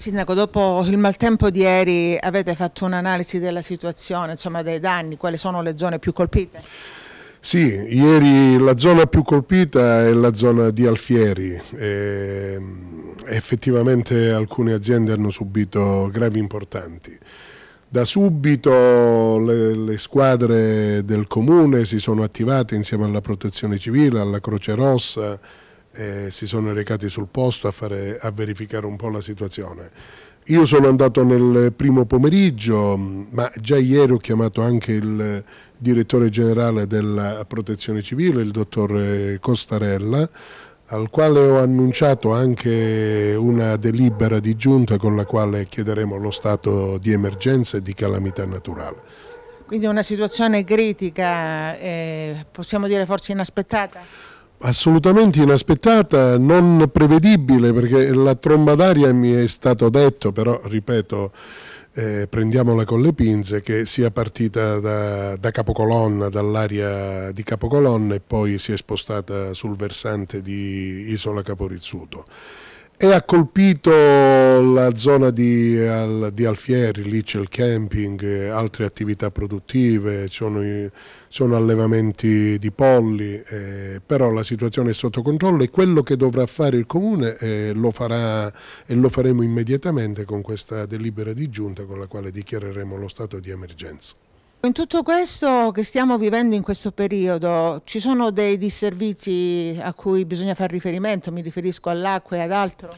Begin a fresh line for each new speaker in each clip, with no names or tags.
Sindaco, dopo il maltempo di ieri avete fatto un'analisi della situazione, insomma dei danni, quali sono le zone più colpite?
Sì, ieri la zona più colpita è la zona di Alfieri. E effettivamente alcune aziende hanno subito gravi importanti. Da subito le, le, squadre del comune si sono attivate insieme alla protezione civile, alla Croce Rossa, eh, si sono recati sul posto a, fare, a verificare un po' la situazione. Io sono andato nel primo pomeriggio, ma già ieri ho chiamato anche il direttore generale della protezione civile, il dottor Costarella, al quale ho annunciato anche una delibera di giunta con la quale chiederemo lo stato di emergenza e di calamità naturale.
Quindi è una situazione critica, eh, possiamo dire forse inaspettata?
assolutamente inaspettata, non prevedibile, perché la tromba d'aria mi è stato detto, però ripeto, eh, prendiamola con le pinze, che sia partita da, da capocolonna, dall'area di capocolonna e poi si è spostata sul versante di Isola Caporizzuto e ha colpito la zona di, al, di Alfieri, lì c'è il camping, altre attività produttive, sono, sono allevamenti di polli, eh, però la situazione è sotto controllo e quello che dovrà fare il Comune eh, lo farà e lo faremo immediatamente con questa delibera di giunta con la quale dichiareremo lo stato di emergenza.
In tutto questo che stiamo vivendo in questo periodo ci sono dei disservizi a cui bisogna fare riferimento, mi riferisco all'acqua e ad altro?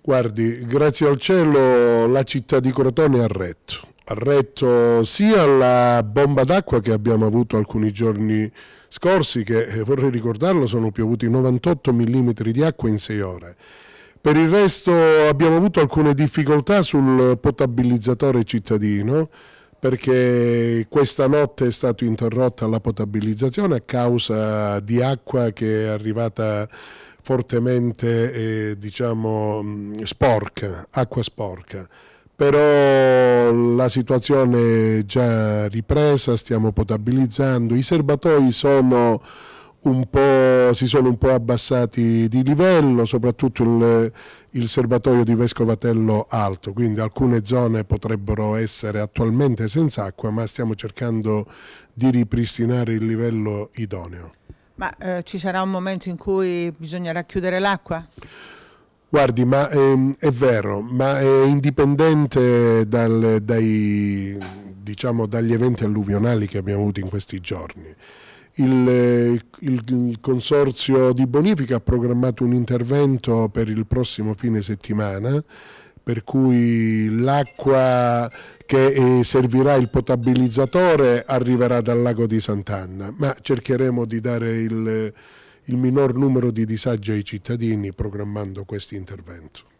Guardi, grazie al cielo la città di Crotone ha retto, ha retto sia la bomba d'acqua che abbiamo avuto alcuni giorni scorsi, che eh, vorrei ricordarlo sono piovuti 98 mm di acqua in 6 ore, per il resto abbiamo avuto alcune difficoltà sul potabilizzatore cittadino, perché questa notte è stata interrotta la potabilizzazione a causa di acqua che è arrivata fortemente eh, diciamo, mm, sporca, acqua sporca però la situazione è già ripresa, stiamo potabilizzando, i serbatoi sono si sono un po' abbassati di livello, soprattutto il, il serbatoio di Vescovatello alto, quindi alcune zone potrebbero essere attualmente senza acqua, ma stiamo cercando di ripristinare il livello idoneo.
Ma eh, ci sarà un momento in cui bisognerà chiudere l'acqua?
Guardi, ma ehm, è vero, ma è indipendente dal, dai, diciamo, dagli eventi alluvionali che abbiamo avuto in questi giorni. Il, eh, il, il, Consorzio di Bonifica ha programmato un intervento per il prossimo fine settimana per cui l'acqua che eh, servirà il potabilizzatore arriverà dal lago di Sant'Anna, ma cercheremo di dare il, il minor numero di disagi ai cittadini programmando questo intervento.